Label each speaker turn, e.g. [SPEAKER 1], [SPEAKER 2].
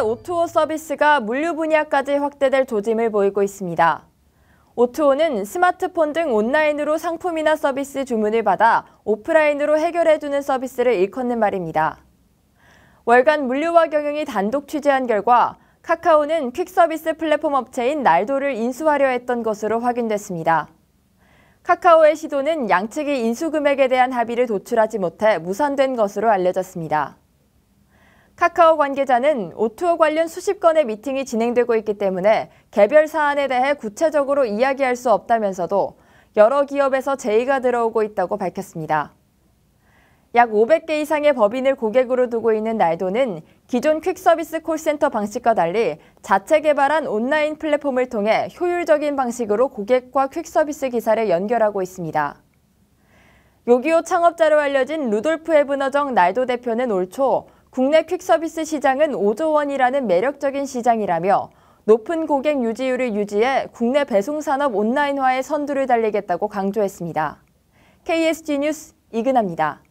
[SPEAKER 1] 오리오 서비스가 물류 분야까지 확대될 조짐을 보이고 있습니다. 오2오는 스마트폰 등 온라인으로 상품이나 서비스 주문을 받아 오프라인으로 해결해주는 서비스를 일컫는 말입니다. 월간 물류와 경영이 단독 취재한 결과 카카오는 퀵서비스 플랫폼 업체인 날도를 인수하려 했던 것으로 확인됐습니다. 카카오의 시도는 양측이 인수 금액에 대한 합의를 도출하지 못해 무산된 것으로 알려졌습니다. 카카오 관계자는 오투어 관련 수십 건의 미팅이 진행되고 있기 때문에 개별 사안에 대해 구체적으로 이야기할 수 없다면서도 여러 기업에서 제의가 들어오고 있다고 밝혔습니다. 약 500개 이상의 법인을 고객으로 두고 있는 날도는 기존 퀵서비스 콜센터 방식과 달리 자체 개발한 온라인 플랫폼을 통해 효율적인 방식으로 고객과 퀵서비스 기사를 연결하고 있습니다. 요기요 창업자로 알려진 루돌프 에브너정 날도 대표는 올초 국내 퀵서비스 시장은 5조 원이라는 매력적인 시장이라며 높은 고객 유지율을 유지해 국내 배송산업 온라인화에 선두를 달리겠다고 강조했습니다. KSG 뉴스 이근아입니다.